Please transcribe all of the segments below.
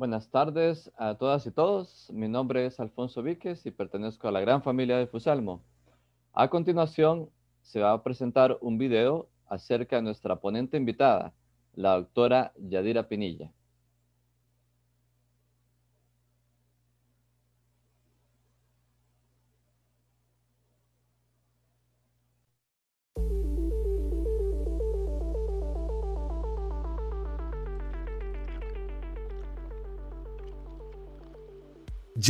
Buenas tardes a todas y todos. Mi nombre es Alfonso Víquez y pertenezco a la gran familia de Fusalmo. A continuación, se va a presentar un video acerca de nuestra ponente invitada, la doctora Yadira Pinilla.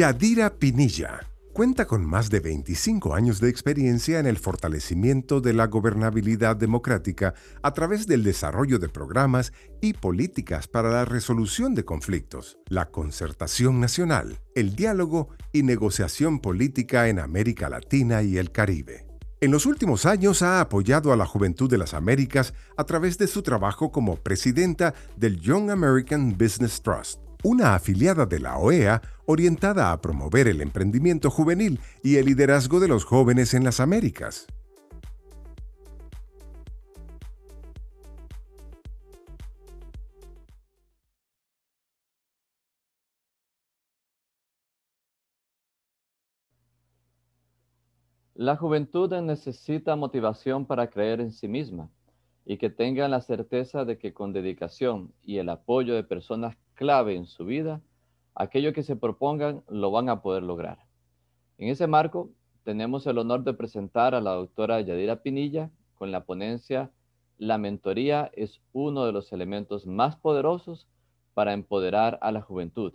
Yadira Pinilla cuenta con más de 25 años de experiencia en el fortalecimiento de la gobernabilidad democrática a través del desarrollo de programas y políticas para la resolución de conflictos, la concertación nacional, el diálogo y negociación política en América Latina y el Caribe. En los últimos años ha apoyado a la juventud de las Américas a través de su trabajo como presidenta del Young American Business Trust, una afiliada de la OEA orientada a promover el emprendimiento juvenil y el liderazgo de los jóvenes en las Américas. La juventud necesita motivación para creer en sí misma y que tengan la certeza de que con dedicación y el apoyo de personas clave en su vida aquello que se propongan lo van a poder lograr. En ese marco, tenemos el honor de presentar a la doctora Yadira Pinilla con la ponencia La mentoría es uno de los elementos más poderosos para empoderar a la juventud.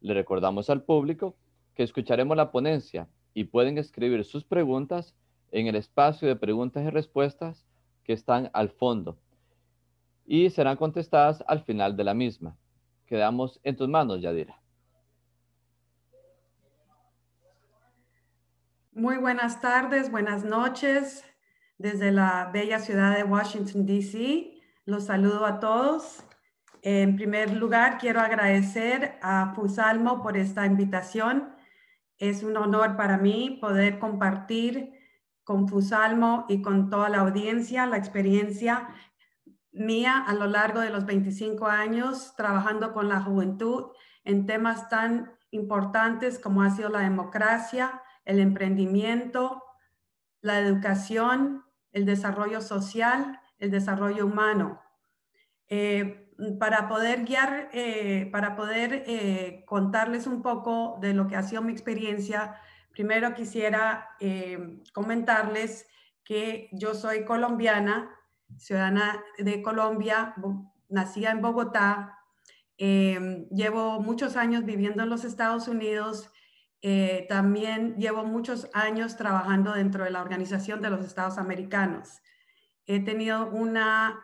Le recordamos al público que escucharemos la ponencia y pueden escribir sus preguntas en el espacio de preguntas y respuestas que están al fondo y serán contestadas al final de la misma. Quedamos en tus manos, Yadira. Muy buenas tardes, buenas noches desde la bella ciudad de Washington, D.C. Los saludo a todos. En primer lugar, quiero agradecer a Fusalmo por esta invitación. Es un honor para mí poder compartir con Fusalmo y con toda la audiencia la experiencia mía a lo largo de los 25 años trabajando con la juventud en temas tan importantes como ha sido la democracia, el emprendimiento, la educación, el desarrollo social, el desarrollo humano. Eh, para poder guiar, eh, para poder eh, contarles un poco de lo que ha sido mi experiencia, primero quisiera comentarles que yo soy colombiana, ciudadana de Colombia, nacida en Bogotá, llevo muchos años viviendo en los Estados Unidos eh, también llevo muchos años trabajando dentro de la Organización de los Estados Americanos. He tenido una,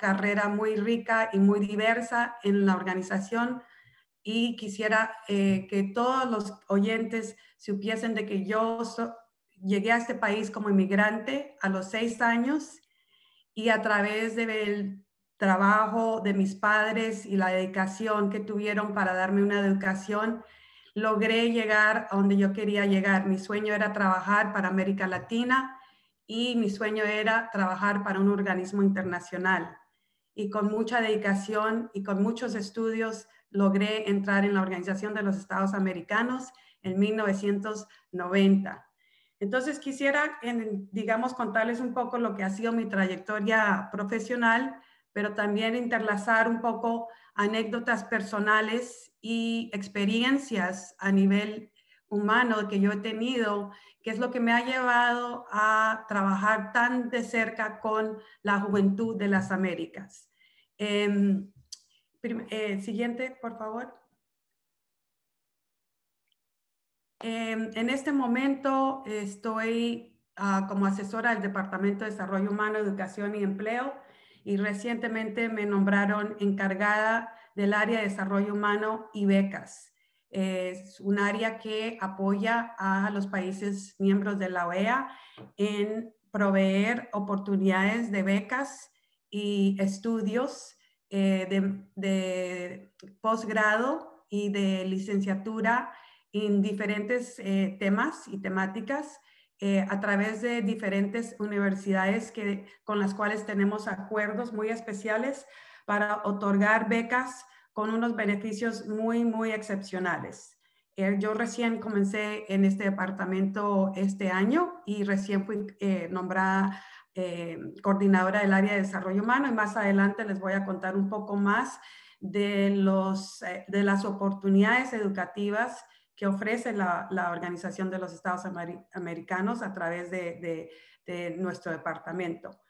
carrera muy rica y muy diversa en la organización y quisiera eh, que todos los oyentes supiesen de que yo llegué a este país como inmigrante a los seis años y a través del trabajo de mis padres y la dedicación que tuvieron para darme una educación, logré llegar a donde yo quería llegar. Mi sueño era trabajar para América Latina y mi sueño era trabajar para un organismo internacional. Y con mucha dedicación y con muchos estudios logré entrar en la Organización de los Estados Americanos en 1990. Entonces quisiera, digamos, contarles un poco lo que ha sido mi trayectoria profesional pero también interlazar un poco anécdotas personales y experiencias a nivel humano que yo he tenido, que es lo que me ha llevado a trabajar tan de cerca con la juventud de las Américas. Em, eh, siguiente, por favor. Em, en este momento estoy ah, como asesora del Departamento de Desarrollo Humano, Educación y Empleo y recientemente me nombraron encargada del área de desarrollo humano y becas. Es un área que apoya a los países miembros de la OEA en proveer oportunidades de becas y estudios eh, de, posgrado y de licenciatura en diferentes eh, temas y temáticas eh, a través de diferentes universidades que, con las cuales tenemos acuerdos muy especiales para otorgar becas con unos beneficios muy, muy excepcionales. Eh, yo recién comencé en este departamento este año y recién fui eh, nombrada coordinadora del área de desarrollo humano y más adelante les voy a contar un poco más de, de las oportunidades educativas que ofrece la, Organización de los Estados Americanos a través de, nuestro departamento.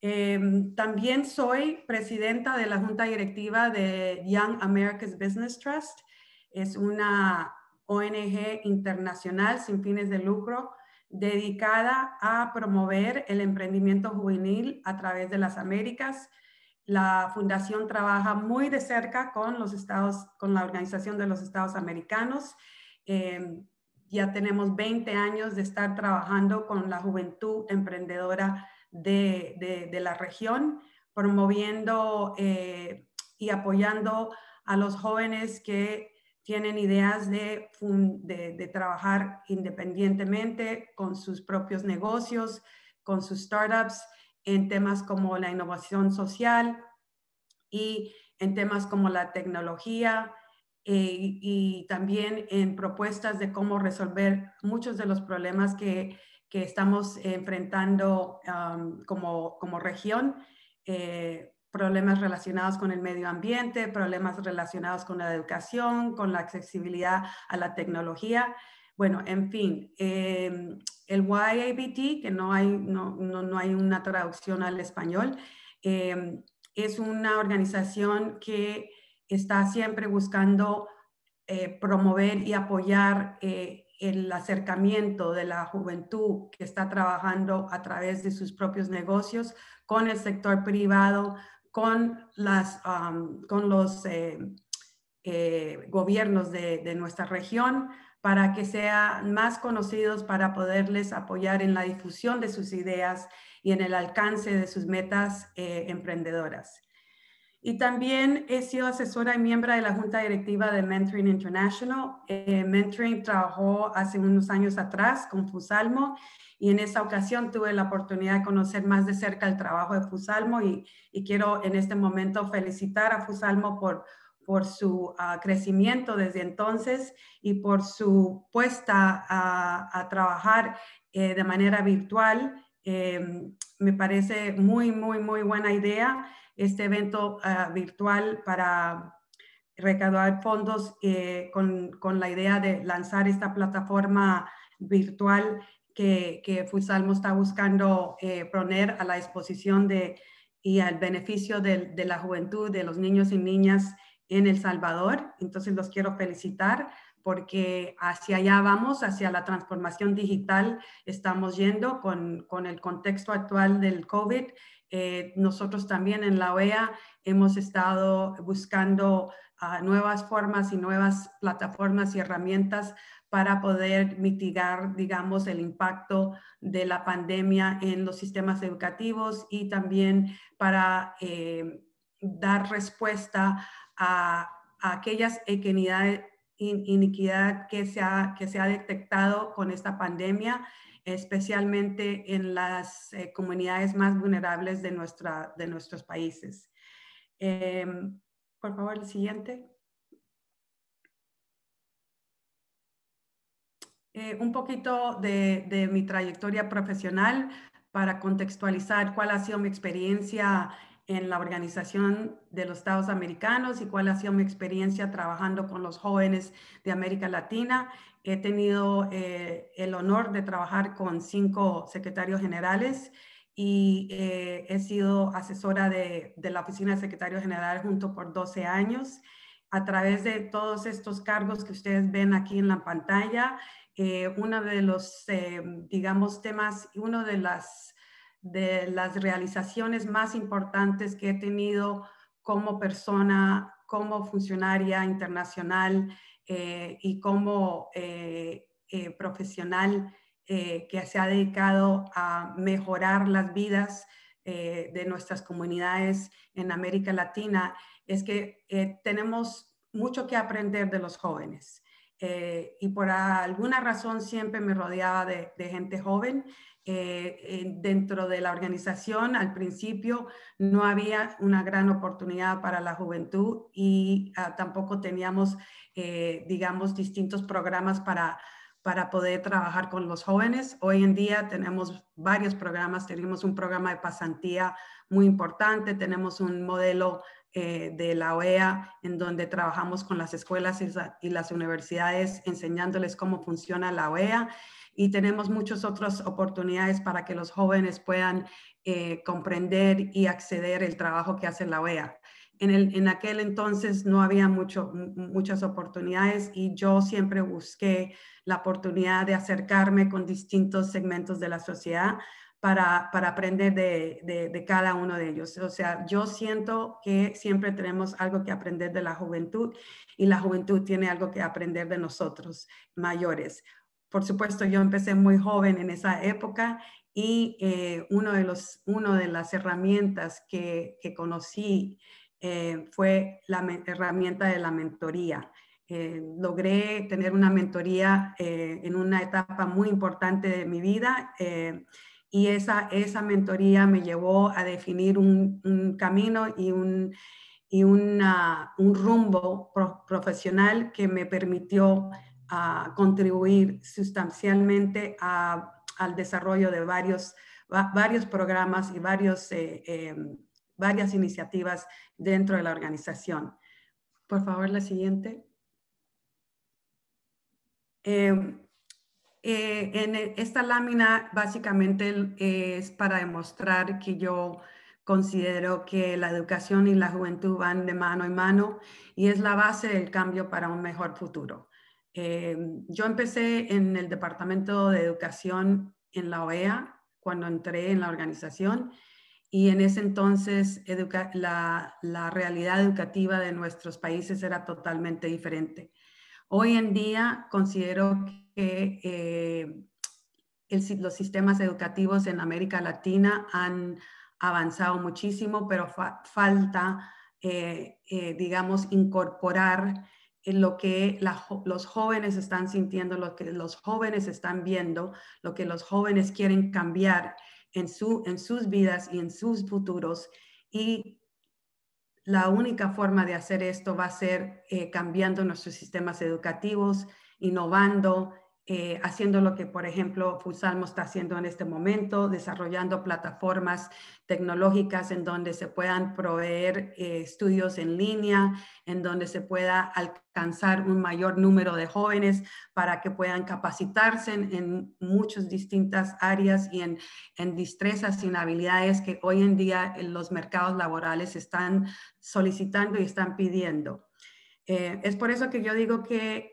Em, también soy presidenta de la Junta Directiva de Young America's Business Trust. Es una ONG internacional sin fines de lucro dedicada a promover el emprendimiento juvenil a través de las Américas. La fundación trabaja muy de cerca con los estados, con la Organización de los Estados Americanos Em, ya tenemos 20 años de estar trabajando con la juventud emprendedora de, la región, promoviendo eh, y apoyando a los jóvenes que tienen ideas de, trabajar independientemente con sus propios negocios, con sus startups, en temas como la innovación social y en temas como la tecnología, eh, y también en propuestas de cómo resolver muchos de los problemas que, que estamos enfrentando como, como, región, eh, problemas relacionados con el medio ambiente, problemas relacionados con la educación, con la accesibilidad a la tecnología. Bueno, en fin, em, el YABT, que no hay, no, no, no hay una traducción al español, em, es una organización que está siempre buscando eh, promover y apoyar eh, el acercamiento de la juventud que está trabajando a través de sus propios negocios con el sector privado, con, las, con los eh, gobiernos de, nuestra región para que sean más conocidos, para poderles apoyar en la difusión de sus ideas y en el alcance de sus metas emprendedoras. Y también he sido asesora y miembro de la Junta Directiva de Mentoring International. Eh, Mentoring trabajó hace unos años atrás con Fusalmo y en esa ocasión tuve la oportunidad de conocer más de cerca el trabajo de Fusalmo y, quiero en este momento felicitar a Fusalmo por, su ah, crecimiento desde entonces y por su puesta a, trabajar eh, de manera virtual. Eh, me parece muy, muy, muy buena idea este evento ah, virtual para recaudar fondos eh, con, la idea de lanzar esta plataforma virtual que, que Fusalmo está buscando eh, poner a la exposición y al beneficio de, la juventud, de los niños y niñas en El Salvador. Entonces los quiero felicitar porque hacia allá vamos, hacia la transformación digital estamos yendo con, el contexto actual del COVID. Eh, nosotros también en la OEA hemos estado buscando ah, nuevas formas y nuevas plataformas y herramientas para poder mitigar, digamos, el impacto de la pandemia en los sistemas educativos y también para eh, dar respuesta a, aquellas equidades iniquidad que se ha, que se ha detectado con esta pandemia, especialmente en las eh, comunidades más vulnerables de, nuestra, de nuestros países. Em, por favor, el siguiente. Eh, un poquito de, de mi trayectoria profesional para contextualizar cuál ha sido mi experiencia en la Organización de los Estados Americanos y cuál ha sido mi experiencia trabajando con los jóvenes de América Latina. He tenido eh, el honor de trabajar con cinco secretarios generales y eh, he sido asesora de, de, la Oficina de Secretario General junto por 12 años. A través de todos estos cargos que ustedes ven aquí en la pantalla, eh, uno de los, digamos, temas, uno de las de las realizaciones más importantes que he tenido como persona, como funcionaria internacional eh, y como eh, eh, profesional que se ha dedicado a mejorar las vidas de nuestras comunidades en América Latina, es que tenemos mucho que aprender de los jóvenes. y por alguna razón siempre me rodeaba de gente joven eh, dentro de la organización al principio no había una gran oportunidad para la juventud y ah, tampoco teníamos, eh, digamos, distintos programas para, para poder trabajar con los jóvenes. Hoy en día tenemos varios programas, tenemos un programa de pasantía muy importante, tenemos un modelo eh, de la OEA, en donde trabajamos con las escuelas y las universidades enseñándoles cómo funciona la OEA y tenemos muchas otras oportunidades para que los jóvenes puedan eh, comprender y acceder al trabajo que hace la OEA. En, en aquel entonces no había mucho, muchas oportunidades y yo siempre busqué la oportunidad de acercarme con distintos segmentos de la sociedad para, aprender de, cada uno de ellos. O sea, yo siento que siempre tenemos algo que aprender de la juventud y la juventud tiene algo que aprender de nosotros, mayores. Por supuesto, yo empecé muy joven en esa época y eh, uno de los, una de las herramientas que, conocí eh, fue la herramienta de la mentoría. Eh, logré tener una mentoría en una etapa muy importante de mi vida y esa, esa mentoría me llevó a definir un, un camino y un, y una, un rumbo profesional que me permitió ah, contribuir sustancialmente al desarrollo de varios, varios programas y varios, eh, em, varias iniciativas dentro de la organización. Por favor, la siguiente. Eh, eh, en e, esta lámina básicamente eh, es para demostrar que yo considero que la educación y la juventud van de mano en mano y es la base del cambio para un mejor futuro. Eh, yo empecé en el Departamento de Educación en la OEA cuando entré en la organización y en ese entonces la, la realidad educativa de nuestros países era totalmente diferente. Hoy en día considero que que eh, los sistemas educativos en América Latina han avanzado muchísimo, pero falta, eh, eh, digamos, incorporar lo que los jóvenes están sintiendo, lo que los jóvenes están viendo, lo que los jóvenes quieren cambiar en, su, en sus vidas y en sus futuros. Y la única forma de hacer esto va a ser cambiando nuestros sistemas educativos, innovando eh, haciendo lo que, por ejemplo, Fusalmo está haciendo en este momento, desarrollando plataformas tecnológicas en donde se puedan proveer eh, estudios en línea, en donde se pueda alcanzar un mayor número de jóvenes para que puedan capacitarse en, muchas distintas áreas y en, en destrezas y habilidades que hoy en día eh, los mercados laborales están solicitando y están pidiendo. es por eso que yo digo que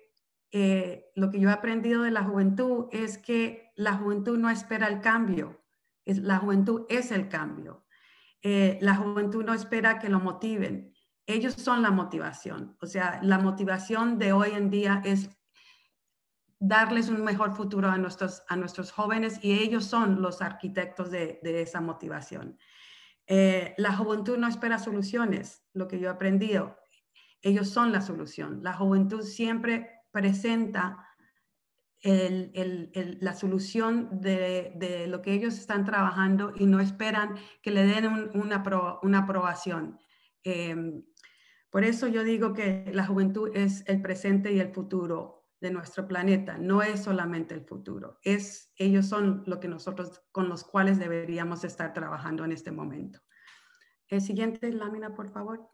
eh, lo que yo he aprendido de la juventud es que la juventud no espera el cambio, es, la juventud es el cambio. Eh, la juventud no espera que lo motiven, ellos son la motivación. O sea, la motivación de hoy en día es darles un mejor futuro a nuestros, a nuestros jóvenes y ellos son los arquitectos de, esa motivación. Eh, la juventud no espera soluciones, lo que yo he aprendido. Ellos son la solución. La juventud siempre presenta la solución de, lo que ellos están trabajando y no esperan que le den una, aprobación. Em, por eso yo digo que la juventud es el presente y el futuro de nuestro planeta, no es solamente el futuro, es, ellos son lo que nosotros con los cuales deberíamos estar trabajando en este momento. El eh, siguiente lámina, por favor.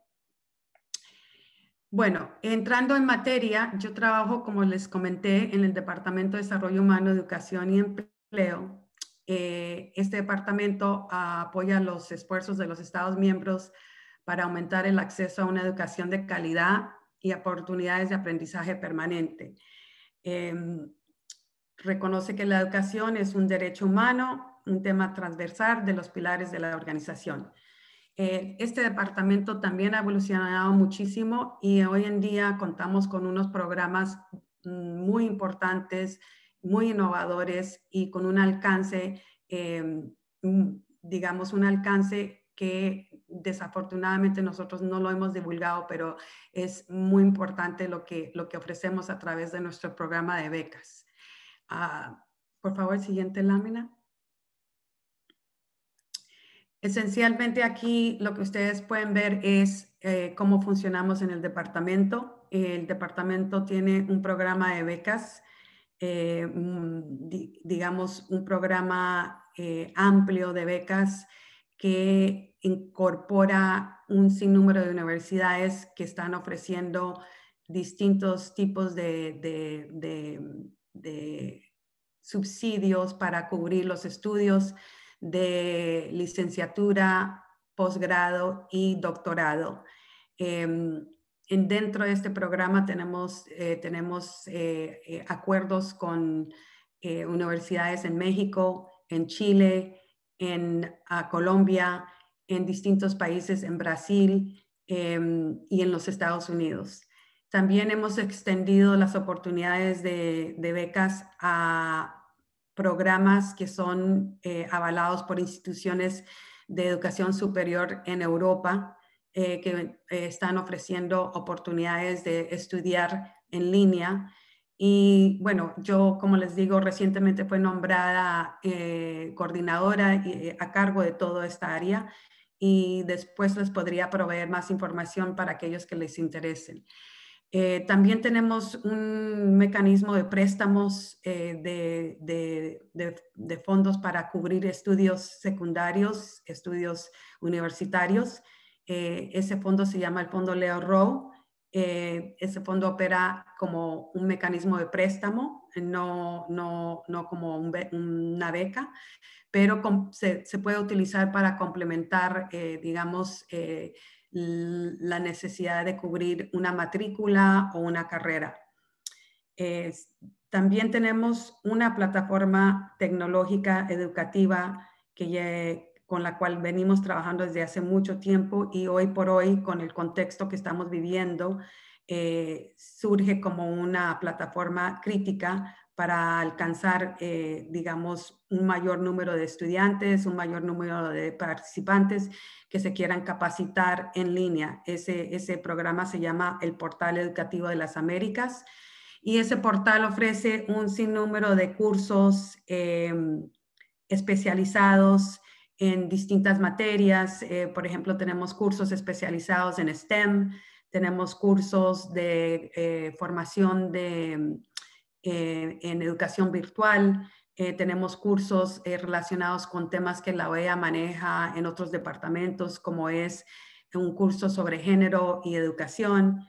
Bueno, entrando en materia, yo trabajo, como les comenté, en el Departamento de Desarrollo Humano, Educación y Empleo. Eh, este departamento apoya los esfuerzos de los Estados miembros para aumentar el acceso a una educación de calidad y oportunidades de aprendizaje permanente. Em, reconoce que la educación es un derecho humano, un tema transversal de los pilares de la organización. Eh, este departamento también ha evolucionado muchísimo y hoy en día contamos con unos programas mm, muy importantes, muy innovadores y con un alcance, eh, mm, digamos, un alcance que desafortunadamente nosotros no lo hemos divulgado, pero es muy importante lo que, lo que ofrecemos a través de nuestro programa de becas. Ah, por favor, siguiente lámina. Esencialmente aquí lo que ustedes pueden ver es eh, cómo funcionamos en el departamento. El departamento tiene un programa de becas, eh, digamos un programa eh, amplio de becas que incorpora un sinnúmero de universidades que están ofreciendo distintos tipos de subsidios para cubrir los estudios de licenciatura, posgrado y doctorado. Em, dentro de este programa tenemos, eh, tenemos eh, eh, acuerdos con universidades en México, en Chile, en Colombia, en distintos países, en Brasil em, y en los Estados Unidos. También hemos extendido las oportunidades de becas a programas que son eh, avalados por instituciones de educación superior en Europa eh, que eh, están ofreciendo oportunidades de estudiar en línea. Y bueno, yo, como les digo, recientemente fue nombrada coordinadora a cargo de toda esta área y después les podría proveer más información para aquellos que les interesen. Eh, también tenemos un mecanismo de préstamos eh, de, de, de, fondos para cubrir estudios secundarios, estudios universitarios. Eh, ese fondo se llama el Fondo Leo Rowe. ese fondo opera como un mecanismo de préstamo, no, no, no como una beca, pero se, se, puede utilizar para complementar, digamos, la necesidad de cubrir una matrícula o una carrera. también tenemos una plataforma tecnológica educativa que con la cual venimos trabajando desde hace mucho tiempo y hoy por hoy, con el contexto que estamos viviendo, eh, surge como una plataforma crítica para alcanzar, eh, digamos, un mayor número de estudiantes, un mayor número de participantes que se quieran capacitar en línea. Ese, ese programa se llama el Portal Educativo de las Américas y ese portal ofrece un sinnúmero de cursos eh, especializados en distintas materias. Eh, por ejemplo, tenemos cursos especializados en STEM, tenemos cursos de formación de eh, en educación virtual, eh, tenemos cursos eh, relacionados con temas que la OEA maneja en otros departamentos, como es un curso sobre género y educación.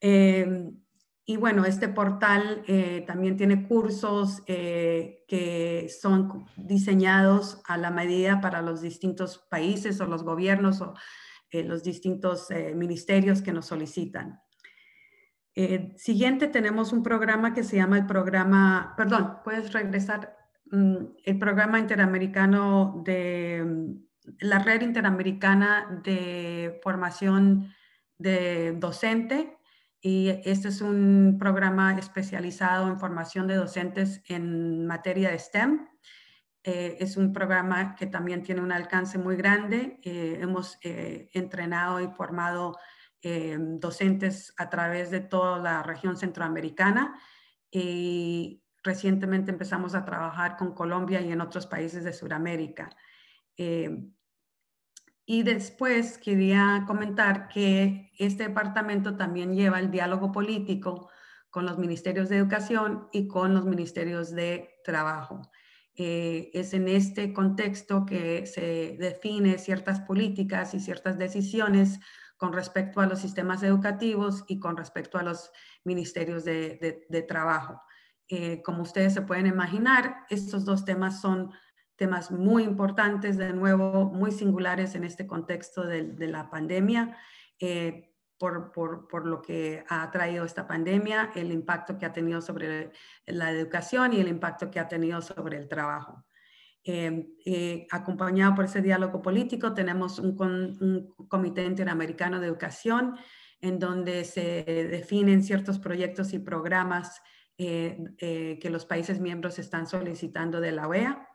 y bueno, este portal también tiene cursos que son diseñados a la medida para los distintos países o los gobiernos o los distintos ministerios que nos solicitan. Eh, siguiente tenemos un programa que se llama el programa, perdón, puedes regresar, mm, el programa interamericano de mm, la red interamericana de formación de docente y este es un programa especializado en formación de docentes en materia de STEM. Eh, es un programa que también tiene un alcance muy grande. Eh, hemos entrenado y formado Em, docentes a través de toda la región centroamericana y recientemente empezamos a trabajar con Colombia y en otros países de Sudamérica. Em, y después quería comentar que este departamento también lleva el diálogo político con los ministerios de educación y con los ministerios de trabajo. Eh, es en este contexto que se define ciertas políticas y ciertas decisiones con respecto a los sistemas educativos y con respecto a los ministerios de, trabajo. Eh, como ustedes se pueden imaginar, estos dos temas son temas muy importantes, de nuevo, muy singulares en este contexto de, la pandemia, eh, por, lo que ha traído esta pandemia, el impacto que ha tenido sobre la educación y el impacto que ha tenido sobre el trabajo. Eh, eh, acompañado por ese diálogo político, tenemos un, comité interamericano de educación en donde se definen ciertos proyectos y programas eh, eh, que los países miembros están solicitando de la OEA.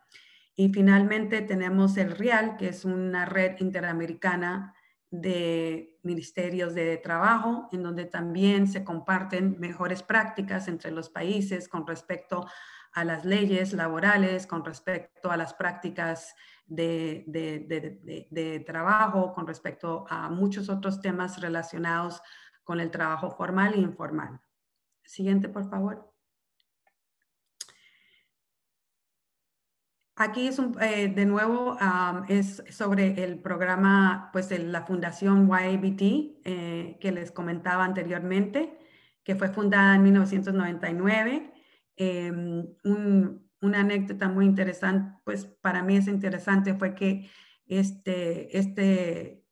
Y finalmente tenemos el RIAL, que es una red interamericana de ministerios de trabajo, en donde también se comparten mejores prácticas entre los países con respecto a a las leyes laborales, con respecto a las prácticas de, trabajo, con respecto a muchos otros temas relacionados con el trabajo formal e informal. Siguiente, por favor. Aquí es un, eh, de nuevo es sobre el programa, pues de la Fundación YABT eh, que les comentaba anteriormente, que fue fundada en 1999 Em, un, una anécdota muy interesante, pues para mí es interesante, fue que este, este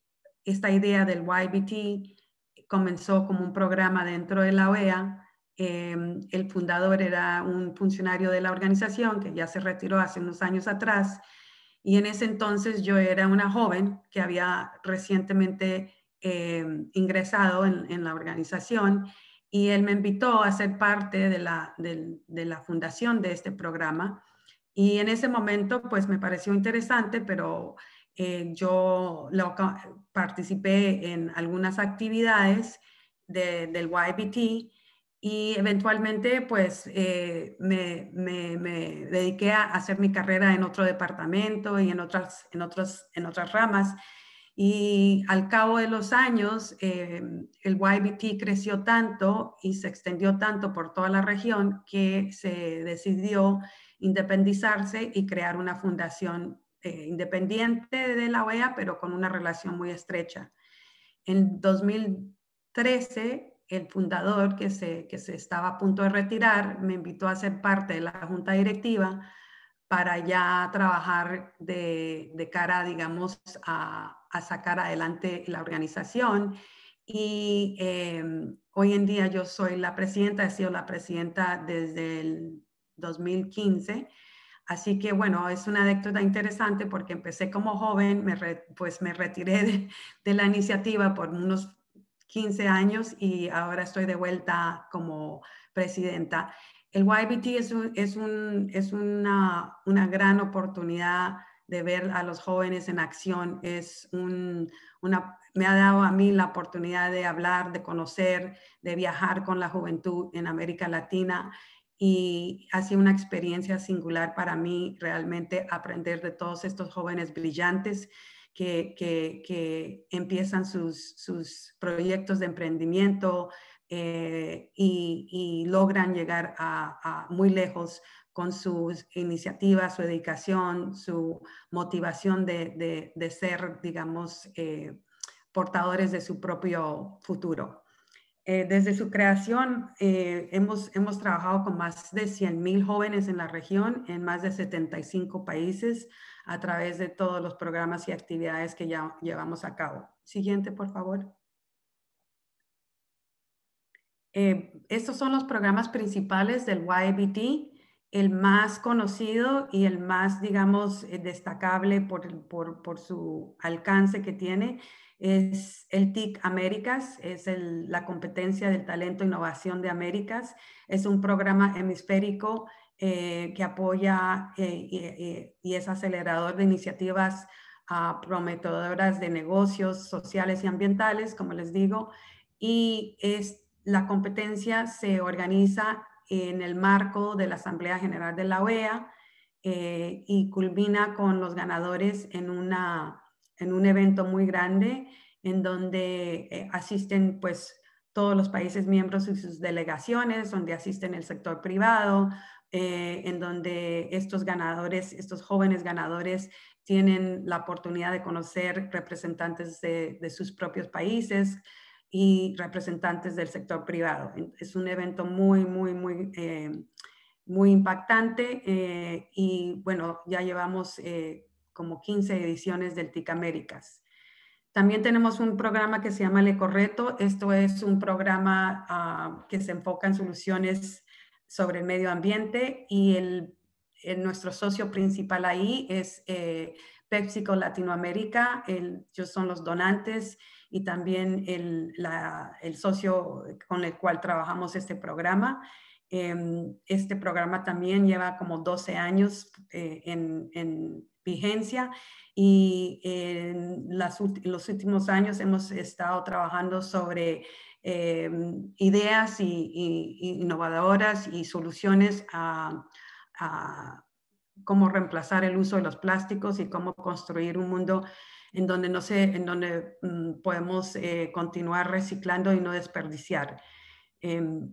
esta idea del YBT comenzó como un programa dentro de la OEA. Em, el fundador era un funcionario de la organización que ya se retiró hace unos años atrás. Y en ese entonces yo era una joven que había recientemente em, ingresado en la organización y él me invitó a ser parte de la, fundación de este programa. Y en ese momento, pues me pareció interesante, pero eh, yo participé en algunas actividades del YBT y eventualmente, pues eh, me, me, me, dediqué a hacer mi carrera en otro departamento y en otras, en otros, en otras ramas. Y al cabo de los años, eh, el YBT creció tanto y se extendió tanto por toda la región que se decidió independizarse y crear una fundación eh, independiente de la OEA, pero con una relación muy estrecha. En 2013, el fundador, que se, que se estaba a punto de retirar, me invitó a ser parte de la junta directiva para ya trabajar de, de cara, digamos, a, a sacar adelante la organización. Y em, hoy en día yo soy la presidenta, he sido la presidenta desde el 2015. Así que bueno, es una anécdota interesante porque empecé como joven, me pues me retiré de, la iniciativa por unos 15 años y ahora estoy de vuelta como presidenta. El YBT es, una, una gran oportunidad de ver a los jóvenes en acción es una, me ha dado a mí la oportunidad de hablar, de conocer, de viajar con la juventud en América Latina y ha sido una experiencia singular para mí realmente aprender de todos estos jóvenes brillantes que, empiezan sus, proyectos de emprendimiento eh, y, logran llegar a muy lejos con sus iniciativas, su dedicación, su motivación de, ser, digamos, eh, portadores de su propio futuro. Eh, desde su creación eh, hemos, hemos trabajado con más de 100.000 jóvenes en la región, en más de 75 países, a través de todos los programas y actividades que ya llevamos a cabo. Siguiente, por favor. estos son los programas principales del YBT el más conocido y el más, digamos, eh, destacable por, por, por su alcance que tiene es el TIC Américas, es la competencia del talento e innovación de Américas. Es un programa hemisférico eh, que apoya eh, y, es acelerador de iniciativas ah, prometedoras de negocios sociales y ambientales, como les digo. Y es, la competencia se organiza en el marco de la Asamblea General de la OEA eh, y culmina con los ganadores en, una, en un evento muy grande en donde eh, asisten pues todos los países miembros y sus delegaciones, donde asisten el sector privado, eh, en donde estos ganadores, estos jóvenes ganadores tienen la oportunidad de conocer representantes de sus propios países, y representantes del sector privado. Es un evento muy, muy, muy, eh, muy impactante eh, y bueno, ya llevamos eh, como 15 ediciones del TIC Américas. También tenemos un programa que se llama Le Correto. Esto es un programa ah, que se enfoca en soluciones sobre el medio ambiente y nuestro socio principal ahí es PepsiCo Latinoamérica. ellos son los donantes y también el, socio con el cual trabajamos este programa. Em, este programa también lleva como 12 años eh, en, vigencia y en, las, los últimos años hemos estado trabajando sobre em, ideas innovadoras y soluciones a cómo reemplazar el uso de los plásticos y cómo construir un mundo en donde, no en donde mm, podemos eh, continuar reciclando y no desperdiciar. Em,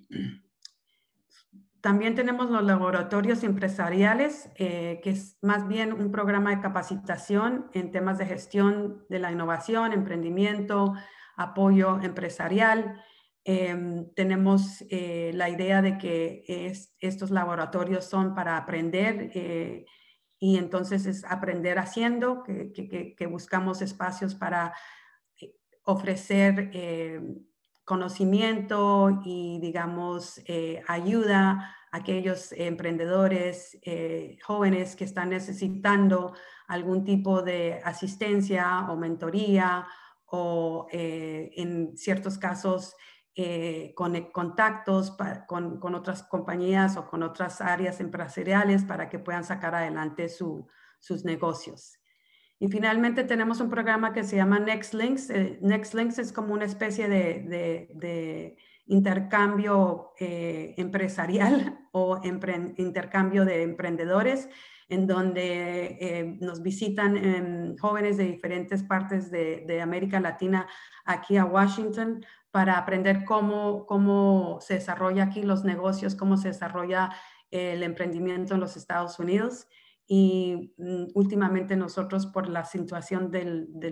también tenemos los laboratorios empresariales, eh, que es más bien un programa de capacitación en temas de gestión de la innovación, emprendimiento, apoyo empresarial. Em, tenemos eh, la idea de que estos laboratorios son para aprender eh, y entonces es aprender haciendo, que buscamos espacios para eh, ofrecer conocimiento y, digamos, ayuda a aquellos emprendedores jóvenes que están necesitando algún tipo de asistencia o mentoría o en ciertos casos eh, con e, contactos con, otras compañías o con otras áreas empresariales para que puedan sacar adelante sus negocios. Y finalmente tenemos un programa que se llama NextLinks. Eh, Links. es como una especie de, intercambio eh, empresarial o intercambio de emprendedores en donde eh, nos visitan em, jóvenes de diferentes partes de, América Latina aquí a Washington para aprender cómo, se desarrolla aquí los negocios, cómo se desarrolla el emprendimiento en los Estados Unidos y mm, últimamente nosotros por la situación de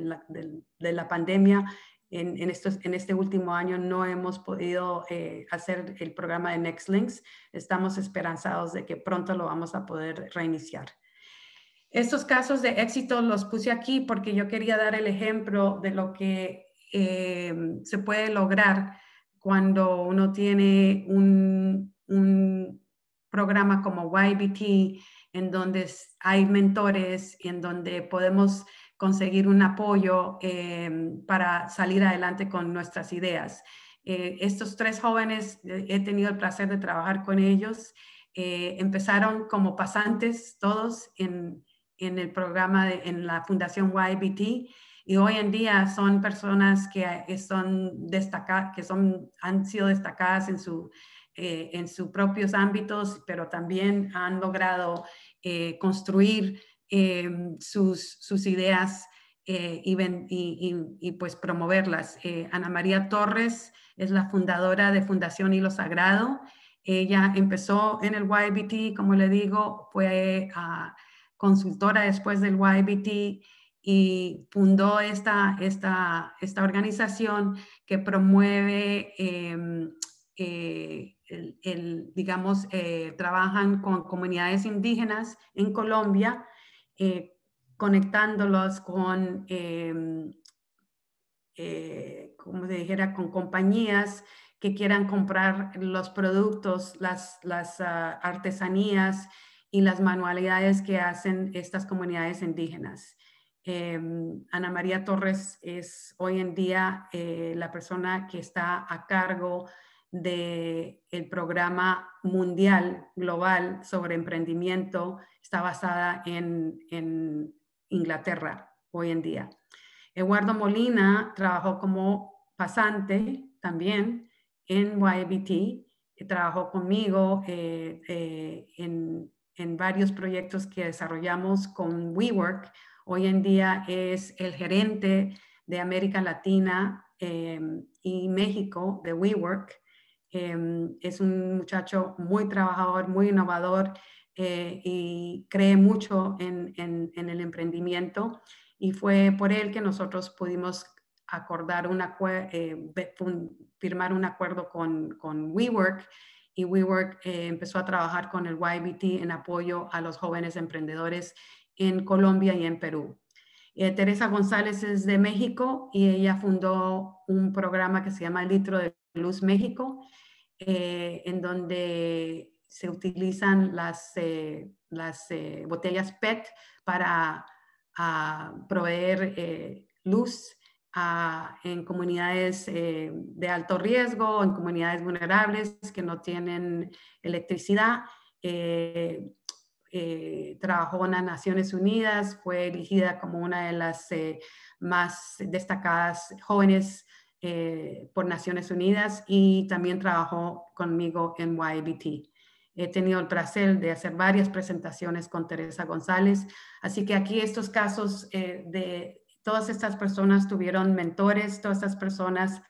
la pandemia en, estos, en este último año no hemos podido eh, hacer el programa de Next Links. Estamos esperanzados de que pronto lo vamos a poder reiniciar. Estos casos de éxito los puse aquí porque yo quería dar el ejemplo de lo que eh, se puede lograr cuando uno tiene un, un programa como YBT, en donde hay mentores, en donde podemos conseguir un apoyo eh, para salir adelante con nuestras ideas. Eh, estos tres jóvenes, eh, he tenido el placer de trabajar con ellos. empezaron como pasantes todos en, el programa, de, en la Fundación YBT y hoy en día son personas que son que son, han sido destacadas en, su, en sus propios ámbitos, pero también han logrado construir Em, sus, ideas eh, y, pues promoverlas. Eh, Ana María Torres es la fundadora de Fundación Hilo Sagrado. Ella empezó en el YBT, como le digo, fue ah, consultora después del YBT y fundó esta, organización que promueve em, eh, digamos, trabajan con comunidades indígenas en Colombia eh, conectándolos con, em, eh, como se dijera, con compañías que quieran comprar los productos, las, ah, artesanías y las manualidades que hacen estas comunidades indígenas. Em, Ana María Torres es hoy en día eh, la persona que está a cargo del el programa mundial, global, sobre emprendimiento, está basada en, en Inglaterra hoy en día. Eduardo Molina trabajó como pasante también en YBT, eh, trabajó conmigo eh, eh, en, en, varios proyectos que desarrollamos con WeWork. Hoy en día es el gerente de América Latina em, y México de WeWork. Em, es un muchacho muy trabajador, muy innovador eh, y cree mucho en, el emprendimiento y fue por él que nosotros pudimos acordar eh, firmar un acuerdo con, WeWork y WeWork eh, empezó a trabajar con el YBT en apoyo a los jóvenes emprendedores en Colombia y en Perú. Teresa González es de México y ella fundó un programa que se llama Litro de Luz México eh, en donde se utilizan las, eh, eh, botellas PET para ah, proveer luz en comunidades de alto riesgo, en comunidades vulnerables que no tienen electricidad. trabajó en las Naciones Unidas, fue elegida como una de las más destacadas jóvenes eh, por Naciones Unidas y también trabajó conmigo en YBT. He tenido el placer de hacer varias presentaciones con Teresa González, así que aquí estos casos eh, de todas estas personas tuvieron mentores, todas estas personas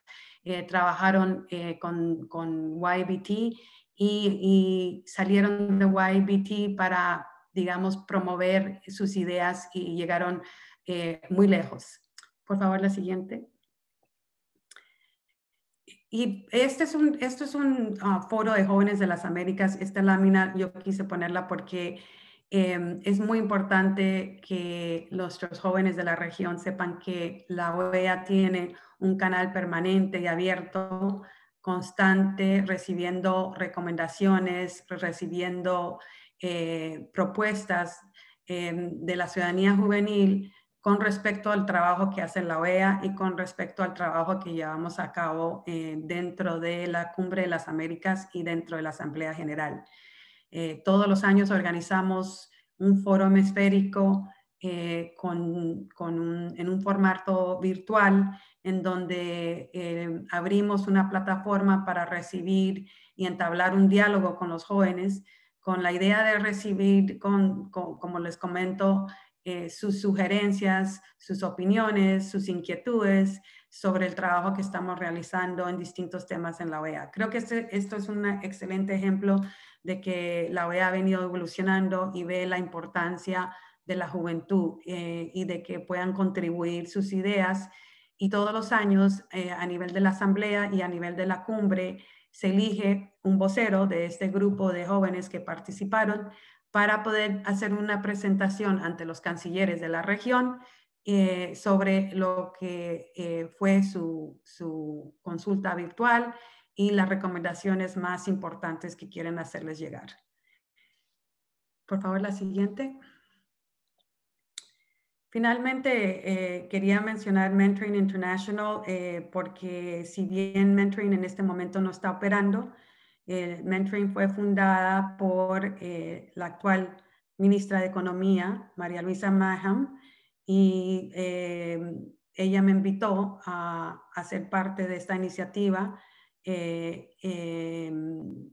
eh, trabajaron con, con, YBT y, salieron de YBT para, digamos, promover sus ideas y llegaron muy lejos. Por favor, la siguiente. Y este es un, esto es un ah, foro de jóvenes de las Américas. Esta lámina yo quise ponerla porque em, es muy importante que nuestros jóvenes de la región sepan que la OEA tiene un canal permanente y abierto, constante, recibiendo recomendaciones, recibiendo eh, propuestas em, de la ciudadanía juvenil con respecto al trabajo que hace la OEA y con respecto al trabajo que llevamos a cabo eh, dentro de la Cumbre de las Américas y dentro de la Asamblea General. Eh, todos los años organizamos un foro hemisférico eh, en un formato virtual en donde abrimos una plataforma para recibir y entablar un diálogo con los jóvenes con la idea de recibir, como les comento, eh, sus sugerencias, sus opiniones, sus inquietudes sobre el trabajo que estamos realizando en distintos temas en la OEA. Creo que este, esto es un excelente ejemplo de que la OEA ha venido evolucionando y ve la importancia de la juventud eh, y de que puedan contribuir sus ideas. Y todos los años, eh, a nivel de la asamblea y a nivel de la cumbre, se elige un vocero de este grupo de jóvenes que participaron para poder hacer una presentación ante los cancilleres de la región eh, sobre lo que eh, fue su, consulta virtual y las recomendaciones más importantes que quieren hacerles llegar. Por favor, la siguiente. Finalmente, eh, quería mencionar Mentoring International porque si bien Mentoring en este momento no está operando, eh, mentoring fue fundada por eh, la actual ministra de Economía, María Luisa Maham, y eh, ella me invitó a, ser parte de esta iniciativa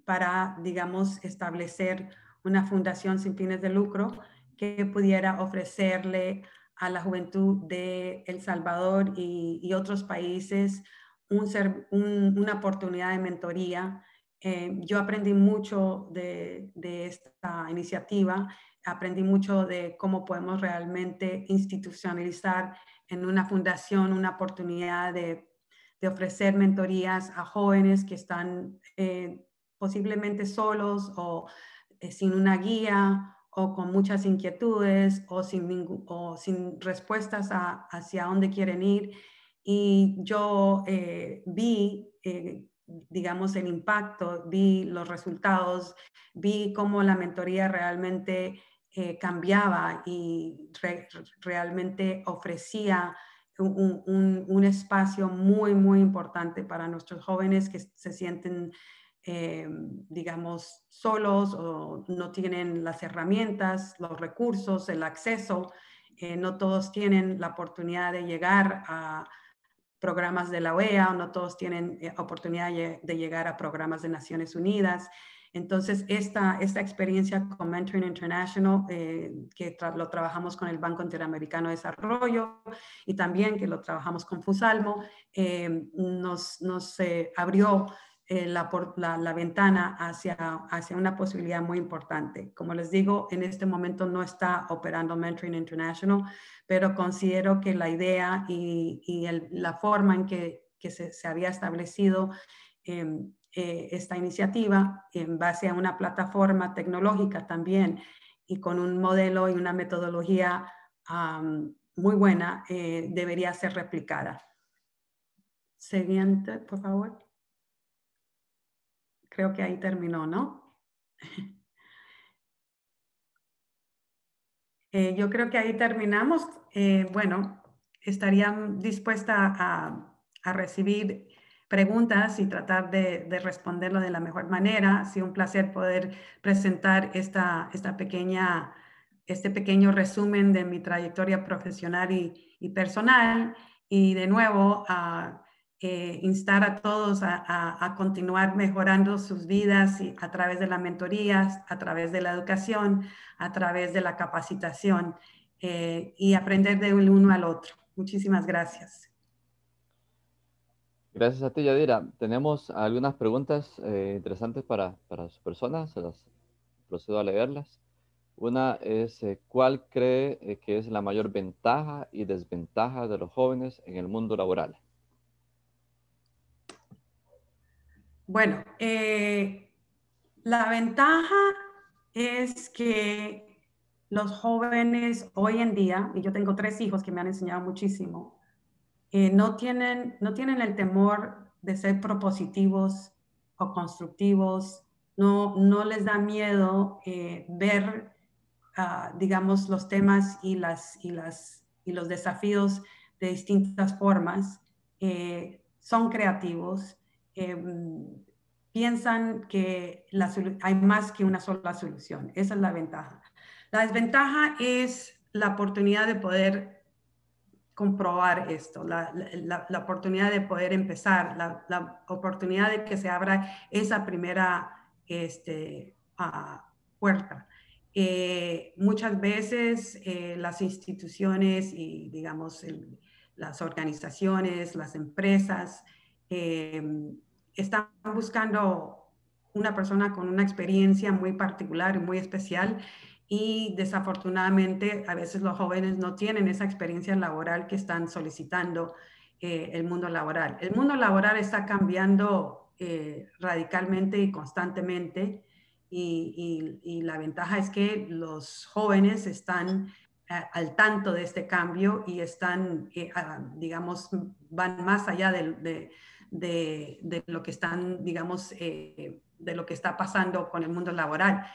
para, digamos, establecer una fundación sin fines de lucro que pudiera ofrecerle a la juventud de El Salvador y, otros países una oportunidad de mentoría eh, yo aprendí mucho de, esta iniciativa, aprendí mucho de cómo podemos realmente institucionalizar en una fundación una oportunidad de, ofrecer mentorías a jóvenes que están eh, posiblemente solos o eh, sin una guía o con muchas inquietudes o sin, sin respuestas hacia dónde quieren ir. Y yo vi digamos, el impacto, vi los resultados, vi cómo la mentoría realmente eh, cambiaba y realmente ofrecía un, espacio muy, muy importante para nuestros jóvenes que se sienten, eh, digamos, solos o no tienen las herramientas, los recursos, el acceso. Eh, no todos tienen la oportunidad de llegar a, programas de la OEA, no todos tienen eh, oportunidad de llegar a programas de Naciones Unidas. Entonces, esta, experiencia con Mentoring International, eh, que lo trabajamos con el Banco Interamericano de Desarrollo y también que lo trabajamos con Fusalmo, eh, nos, nos abrió eh, la, la, ventana hacia, hacia una posibilidad muy importante. Como les digo, en este momento no está operando Mentoring International, pero considero que la idea y, y la forma en que, que se, se, había establecido em, eh, esta iniciativa en base a una plataforma tecnológica también y con un modelo y una metodología muy buena eh, debería ser replicada. Siguiente, por favor creo que ahí terminó, ¿no? Eh, yo creo que ahí terminamos. Eh, bueno, estaría dispuesta a, recibir preguntas y tratar de, responderlo de la mejor manera. Ha sido un placer poder presentar esta, esta pequeña, este pequeño resumen de mi trayectoria profesional y, personal. Y de nuevo, a eh, instar a todos a, continuar mejorando sus vidas a través de la mentoría, a través de la educación, a través de la capacitación eh, y aprender de uno al otro. Muchísimas gracias. Gracias a ti, Yadira. Tenemos algunas preguntas eh, interesantes para, para sus personas. Se las procedo a leerlas. Una es, ¿cuál cree que es la mayor ventaja y desventaja de los jóvenes en el mundo laboral? Bueno, eh, la ventaja es que los jóvenes hoy en día, y yo tengo tres hijos que me han enseñado muchísimo, eh, no, tienen, no tienen el temor de ser propositivos o constructivos, no, no les da miedo eh, ver, ah, digamos, los temas y, las, las, y los desafíos de distintas formas, son creativos, Em, piensan que hay más que una sola solución. Esa es la ventaja. La desventaja es la oportunidad de poder comprobar esto, la, oportunidad de poder empezar, la, oportunidad de que se abra esa primera este, ah, puerta. Eh, muchas veces eh, las instituciones y, digamos, las organizaciones, las empresas, eh, están buscando una persona con una experiencia muy particular y muy especial y desafortunadamente a veces los jóvenes no tienen esa experiencia laboral que están solicitando eh, el mundo laboral. El mundo laboral está cambiando eh, radicalmente y constantemente y, la ventaja es que los jóvenes están al tanto de este cambio y están, digamos, van más allá de de, lo que están, digamos, eh, de lo que está pasando con el mundo laboral.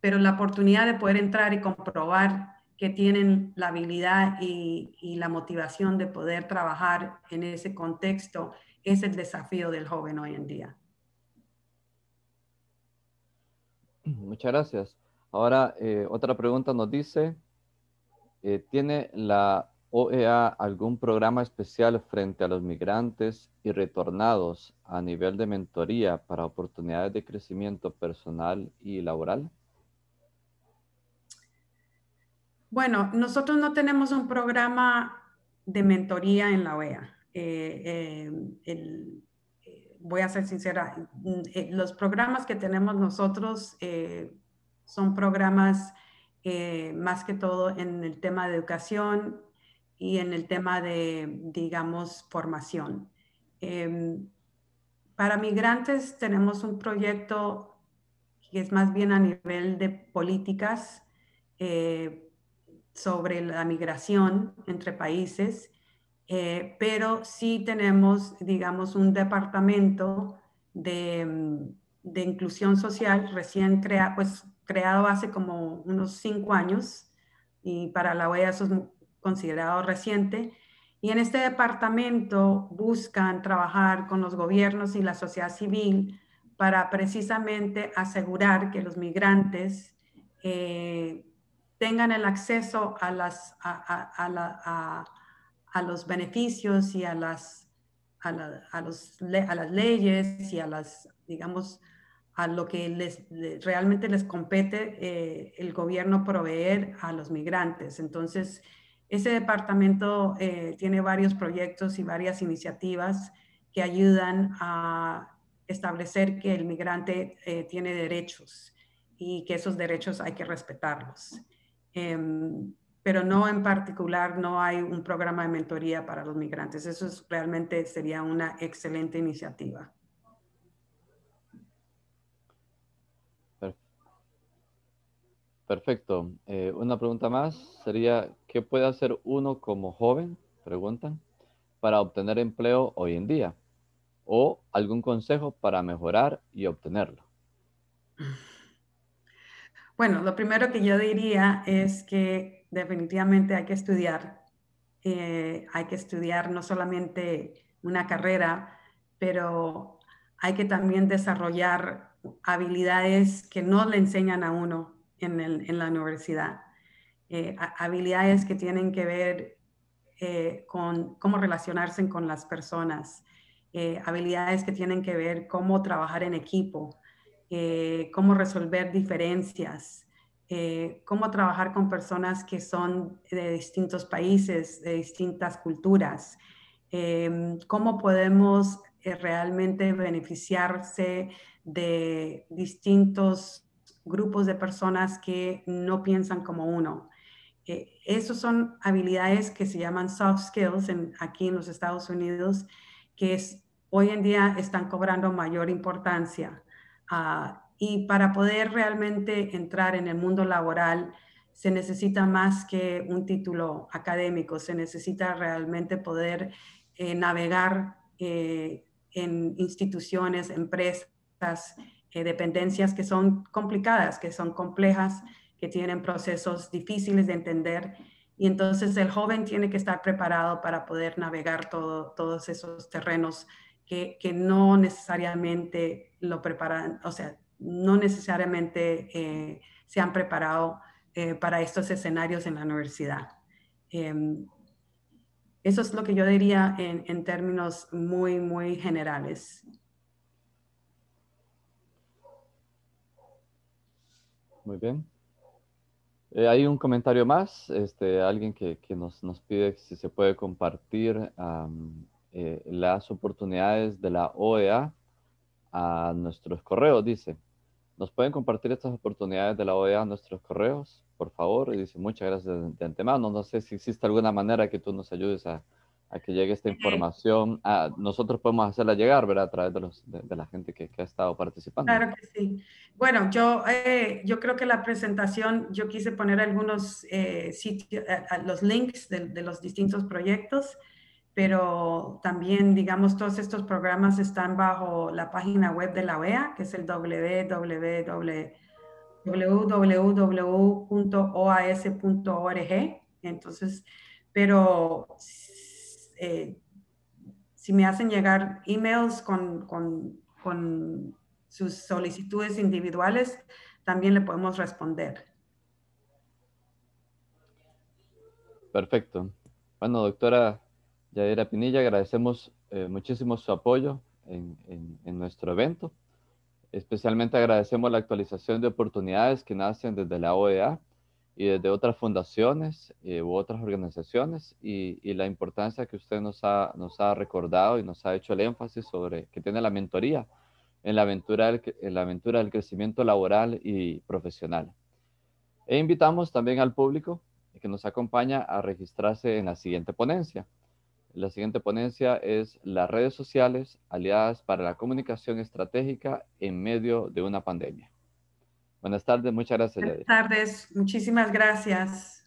Pero la oportunidad de poder entrar y comprobar que tienen la habilidad y, la motivación de poder trabajar en ese contexto es el desafío del joven hoy en día. Muchas gracias. Ahora, eh, otra pregunta nos dice, eh, ¿tiene la OEA algún programa especial frente a los migrantes y retornados a nivel de mentoría para oportunidades de crecimiento personal y laboral? Bueno, nosotros no tenemos un programa de mentoría en la OEA. Eh, eh, eh, voy a ser sincera, los programas que tenemos nosotros son programas más que todo en el tema de educación y en el tema de, digamos, formación. Em, para migrantes tenemos un proyecto que es más bien a nivel de políticas eh, sobre la migración entre países, eh, pero sí tenemos, digamos, un departamento de, mm, de inclusión social recién crea, pues, creado hace como unos cinco años y para la OEA eso considerado reciente. Y en este departamento buscan trabajar con los gobiernos y la sociedad civil para precisamente asegurar que los migrantes eh, tengan el acceso a, las, a, los beneficios y a las, a, las leyes y a las, digamos, a lo que les, realmente les compete eh, el gobierno proveer a los migrantes. Entonces, ese departamento eh, tiene varios proyectos y varias iniciativas que ayudan a establecer que el migrante eh, tiene derechos y que esos derechos hay que respetarlos. Em, pero no en particular, no hay un programa de mentoría para los migrantes. Eso realmente sería una excelente iniciativa. Perfecto. Eh, una pregunta más sería, ¿qué puede hacer uno como joven, preguntan, para obtener empleo hoy en día? ¿O algún consejo para mejorar y obtenerlo? Bueno, lo primero que yo diría es que definitivamente hay que estudiar. Eh, hay que estudiar no solamente una carrera, pero hay que también desarrollar habilidades que no le enseñan a uno en, la universidad. Eh, habilidades que tienen que ver eh, con cómo relacionarse con las personas, eh, habilidades que tienen que ver cómo trabajar en equipo, cómo resolver diferencias, cómo trabajar con personas que son de distintos países, de distintas culturas, em, cómo podemos realmente beneficiarse de distintos grupos de personas que no piensan como uno. Eh, esas son habilidades que se llaman soft skills en, aquí en los Estados Unidos, que es, hoy en día están cobrando mayor importancia. Ah, y para poder realmente entrar en el mundo laboral, se necesita más que un título académico, se necesita realmente poder eh, navegar eh, en instituciones, empresas, eh, dependencias que son complicadas, que son complejas, que tienen procesos difíciles de entender. Y entonces el joven tiene que estar preparado para poder navegar todo, todos esos terrenos que, no necesariamente lo preparan, o sea, no necesariamente eh, se han preparado eh, para estos escenarios en la universidad. Em, eso es lo que yo diría en, en, términos muy, muy generales. Muy bien. Eh, hay un comentario más, este, alguien que, nos, pide si se puede compartir eh, las oportunidades de la OEA a nuestros correos, dice. ¿Nos pueden compartir estas oportunidades de la OEA a nuestros correos, por favor? Y dice, muchas gracias de antemano. No sé si existe alguna manera que tú nos ayudes a, a que llegue esta información. Ah, nosotros podemos hacerla llegar, ¿verdad? A través de, los, de, la gente que, ha estado participando. Claro que sí. Bueno, yo, eh, yo creo que la presentación, yo quise poner algunos eh, sitios, eh, los links de, de, los distintos proyectos, pero también, digamos, todos estos programas están bajo la página web de la OEA, que es el www.oas.org. Entonces, pero eh, si me hacen llegar emails con, con, sus solicitudes individuales, también le podemos responder. Perfecto. Bueno, doctora Yadira Pinilla, agradecemos eh, muchísimo su apoyo en, nuestro evento. Especialmente agradecemos la actualización de oportunidades que nacen desde la OEA y desde otras fundaciones eh, u otras organizaciones y, la importancia que usted nos ha, nos ha recordado y nos ha hecho el énfasis sobre que tiene la mentoría en la aventura del, en la aventura del crecimiento laboral y profesional. E invitamos también al público que nos acompaña a registrarse en la siguiente ponencia. La siguiente ponencia es las redes sociales aliadas para la comunicación estratégica en medio de una pandemia. Buenas tardes, muchas gracias. Buenas tardes, muchísimas gracias.